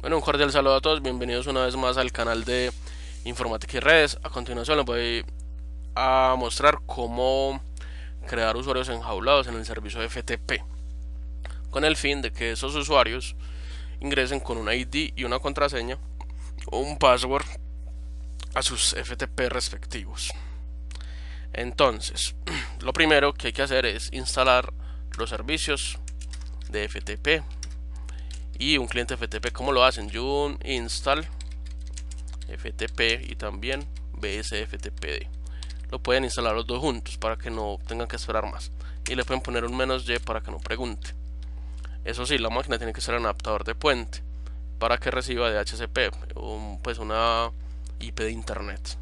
Bueno, un cordial saludo a todos, bienvenidos una vez más al canal de Informática y Redes. A continuación les voy a mostrar cómo crear usuarios enjaulados en el servicio FTP, con el fin de que esos usuarios ingresen con una ID y una contraseña o un password a sus FTP respectivos. Entonces, lo primero que hay que hacer es instalar los servicios de FTP y un cliente FTP. ¿Cómo lo hacen? un install FTP y también bsftpd. Lo pueden instalar los dos juntos para que no tengan que esperar más. Y le pueden poner un menos y para que no pregunte. Eso sí, la máquina tiene que ser un adaptador de puente para que reciba DHCP, O pues una IP de internet.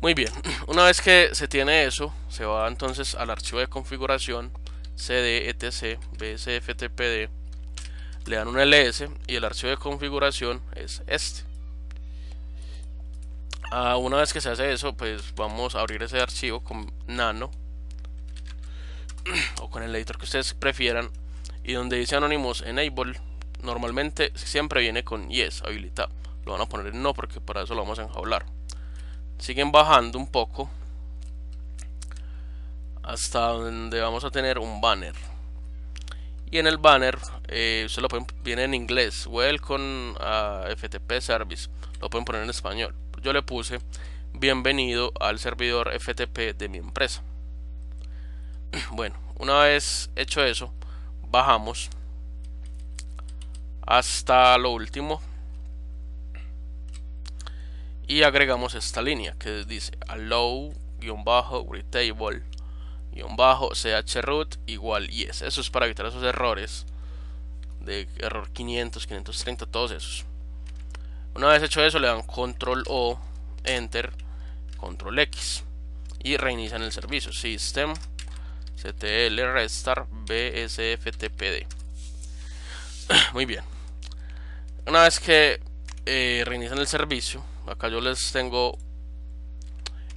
Muy bien, una vez que se tiene eso, se va entonces al archivo de configuración cd etc bsftpd le dan un ls y el archivo de configuración es este ah, una vez que se hace eso pues vamos a abrir ese archivo con nano o con el editor que ustedes prefieran y donde dice anonymous enable normalmente siempre viene con yes habilitado lo van a poner en no porque para eso lo vamos a enjaular siguen bajando un poco hasta donde vamos a tener un banner y en el banner eh, lo pueden viene en inglés welcome ah, FTP service lo pueden poner en español yo le puse bienvenido al servidor FTP de mi empresa bueno una vez hecho eso bajamos hasta lo último y agregamos esta línea que dice allow-retable y un bajo chroot igual yes. Eso es para evitar esos errores de error 500, 530, todos esos. Una vez hecho eso, le dan control O, enter, control X y reinician el servicio. System ctl restart bsftpd. Muy bien. Una vez que eh, reinician el servicio, acá yo les tengo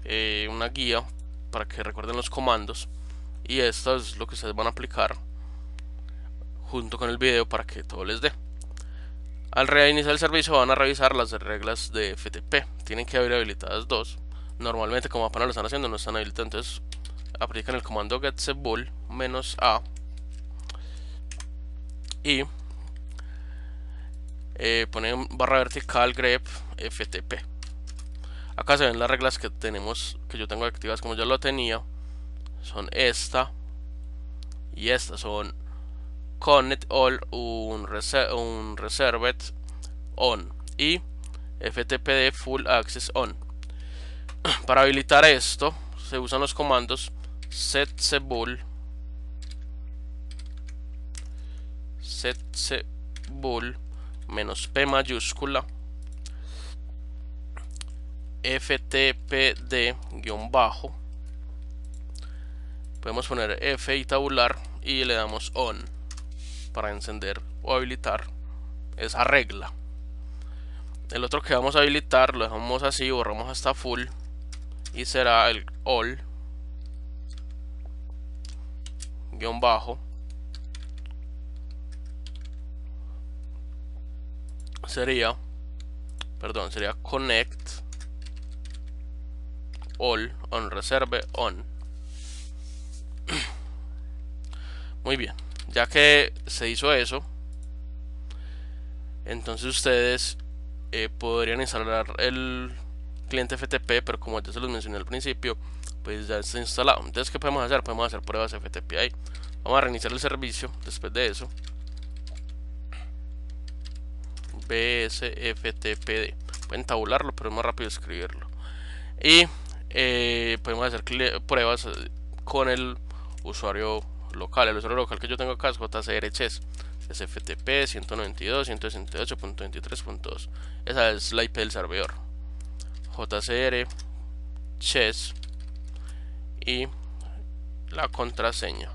eh, una guía para que recuerden los comandos y esto es lo que ustedes van a aplicar junto con el video para que todo les dé al reiniciar el servicio van a revisar las reglas de FTP tienen que haber habilitadas dos normalmente como apenas lo están haciendo no están habilitadas entonces aplican el comando menos -a y eh, ponen barra vertical grep FTP acá se ven las reglas que tenemos que yo tengo activas como ya lo tenía son esta y esta son connect all un, un reserved on y ftpd full access on para habilitar esto se usan los comandos set set bull menos p mayúscula ftpd guión bajo podemos poner F y tabular y le damos on para encender o habilitar esa regla el otro que vamos a habilitar lo dejamos así, borramos hasta full y será el all guión bajo sería perdón, sería connect all on reserve on Muy bien, ya que se hizo eso, entonces ustedes eh, podrían instalar el cliente FTP, pero como ya se los mencioné al principio, pues ya está instalado. Entonces, ¿qué podemos hacer? Podemos hacer pruebas FTP ahí. Vamos a reiniciar el servicio después de eso. BSFTPD. Pueden tabularlo, pero es más rápido escribirlo. Y eh, podemos hacer pruebas eh, con el usuario local. El usuario local que yo tengo acá es JCR Chess. Es FTP 192.168.23.2. Esa es la IP del servidor. JCR Chess y la contraseña.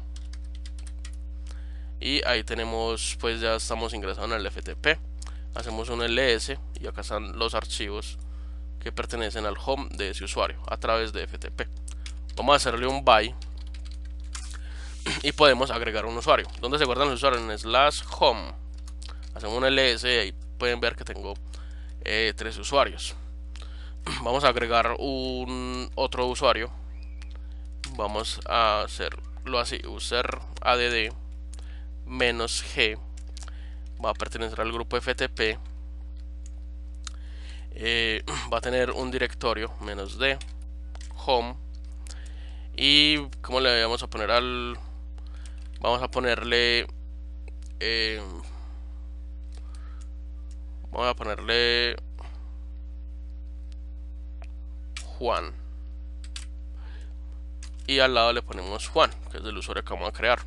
Y ahí tenemos, pues ya estamos ingresando el FTP. Hacemos un ls y acá están los archivos que pertenecen al home de ese usuario a través de FTP. Vamos a hacerle un by y podemos agregar un usuario. ¿Dónde se guardan los usuarios? En slash home. Hacemos un ls y pueden ver que tengo eh, tres usuarios. Vamos a agregar un otro usuario. Vamos a hacerlo así. User add menos g. Va a pertenecer al grupo ftp. Eh, va a tener un directorio menos d home y como le vamos a poner al vamos a ponerle eh, vamos a ponerle Juan y al lado le ponemos Juan que es el usuario que vamos a crear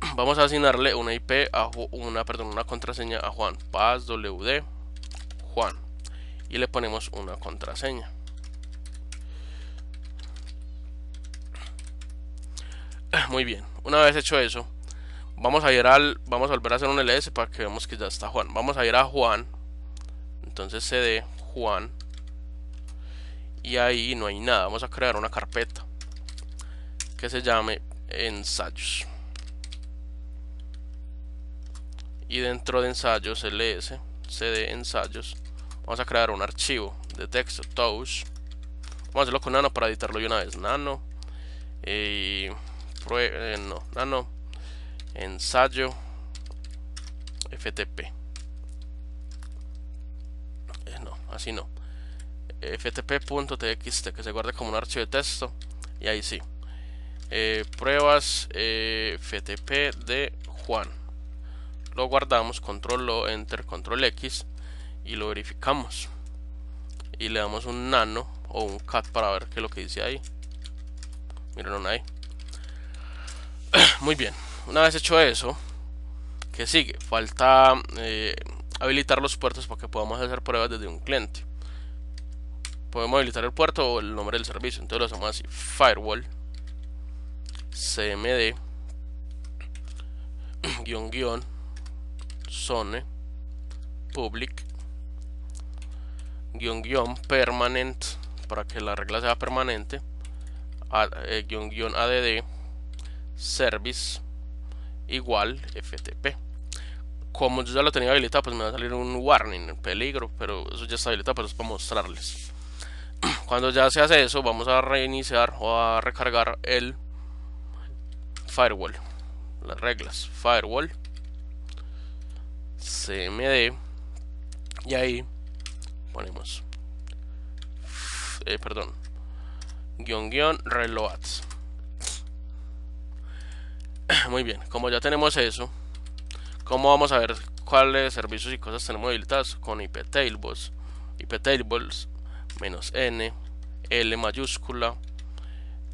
vamos a asignarle una IP a una perdón una contraseña a Juan passwd Juan y le ponemos una contraseña Muy bien, una vez hecho eso, vamos a ir al, vamos a volver a hacer un ls para que veamos que ya está Juan. Vamos a ir a Juan, entonces cd Juan y ahí no hay nada. Vamos a crear una carpeta que se llame ensayos y dentro de ensayos ls cd ensayos vamos a crear un archivo de texto touch vamos a hacerlo con nano para editarlo de una vez nano eh, eh, no, nano ah, ensayo FTP. Eh, no, así no. FTP.txt que se guarda como un archivo de texto y ahí sí. Eh, pruebas FTP de Juan. Lo guardamos, control O, enter, control X y lo verificamos. Y le damos un nano o un cat para ver qué es lo que dice ahí. no ahí. Muy bien, una vez hecho eso, ¿qué sigue? Falta eh, habilitar los puertos para que podamos hacer pruebas desde un cliente. Podemos habilitar el puerto o el nombre del servicio, entonces lo hacemos así, firewall, cmd, guión zone, public, guión permanent, para que la regla sea permanente, eh, guión guión add service igual FTP. Como yo ya lo tenía habilitado, pues me va a salir un warning, en peligro, pero eso ya está habilitado, pero pues es para mostrarles. Cuando ya se hace eso, vamos a reiniciar o a recargar el firewall. Las reglas, firewall, cmd, y ahí ponemos, eh, perdón, guión guión reloads Muy bien, como ya tenemos eso, ¿cómo vamos a ver cuáles servicios y cosas tenemos habilitados? Con iptables, iptables, menos n, l mayúscula,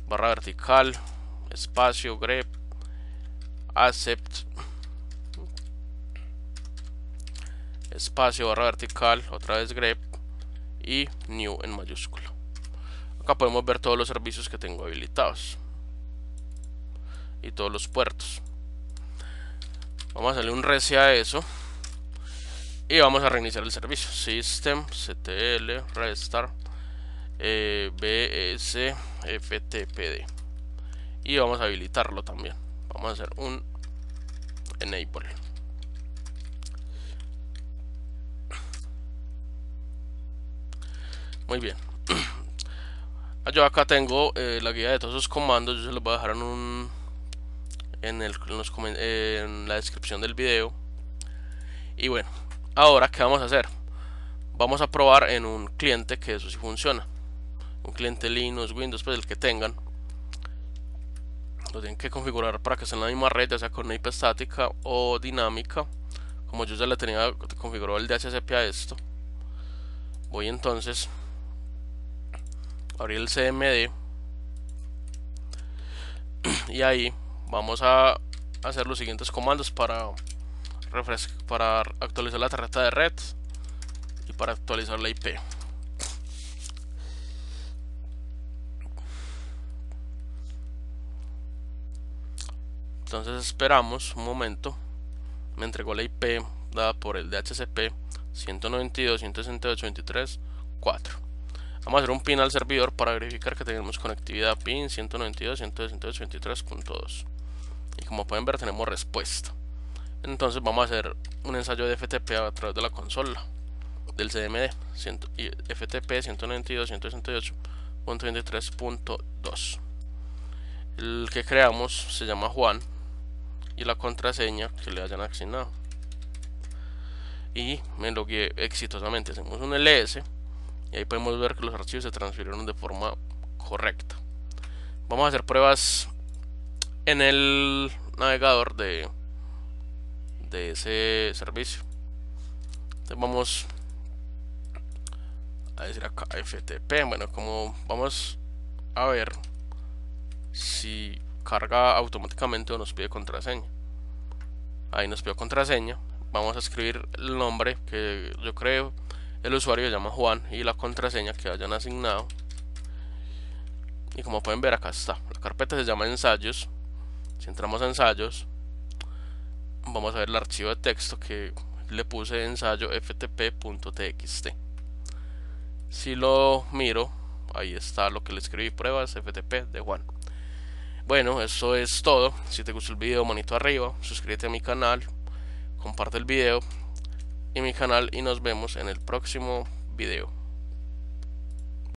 barra vertical, espacio, grep, accept, espacio, barra vertical, otra vez grep y new en mayúscula. Acá podemos ver todos los servicios que tengo habilitados y todos los puertos. Vamos a darle un rese a eso. Y vamos a reiniciar el servicio. System, Restart, eh, e BS, FTPD. Y vamos a habilitarlo también. Vamos a hacer un Enable. Muy bien. Ah, yo acá tengo eh, la guía de todos esos comandos. Yo se los voy a dejar en un en, la descripción del video. Y bueno, ahora ¿qué vamos a hacer? Vamos a probar en un cliente que eso sí funciona. Un cliente Linux, Windows, pues el que tengan. Lo tienen que configurar para que sea en la misma red, ya sea con IP estática o dinámica. Como yo ya la tenía configurado el DHCP a esto. Voy entonces a abrir el CMD. Y ahí vamos a hacer los siguientes comandos para, para actualizar la tarjeta de red y para actualizar la IP. Entonces esperamos un momento. Me entregó la IP dada por el DHCP 192.168.23.4. Vamos a hacer un pin al servidor para verificar que tenemos conectividad pin 192.168.23.2 y como pueden ver tenemos respuesta entonces vamos a hacer un ensayo de FTP a través de la consola del CMD FTP 192.168.23.2 el que creamos se llama Juan y la contraseña que le hayan asignado y me logué exitosamente hacemos un ls y ahí podemos ver que los archivos se transfirieron de forma correcta vamos a hacer pruebas en el navegador de, de ese servicio. Entonces vamos a decir acá FTP. Bueno, como vamos a ver si carga automáticamente o nos pide contraseña. Ahí nos pide contraseña. Vamos a escribir el nombre que yo creo el usuario se llama Juan y la contraseña que hayan asignado. Y como pueden ver acá está. La carpeta se llama ensayos si entramos a ensayos, vamos a ver el archivo de texto que le puse ensayo ftp.txt. Si lo miro, ahí está lo que le escribí, pruebas ftp de Juan. Bueno, eso es todo. Si te gustó el video, manito arriba, suscríbete a mi canal, comparte el video y mi canal y nos vemos en el próximo video.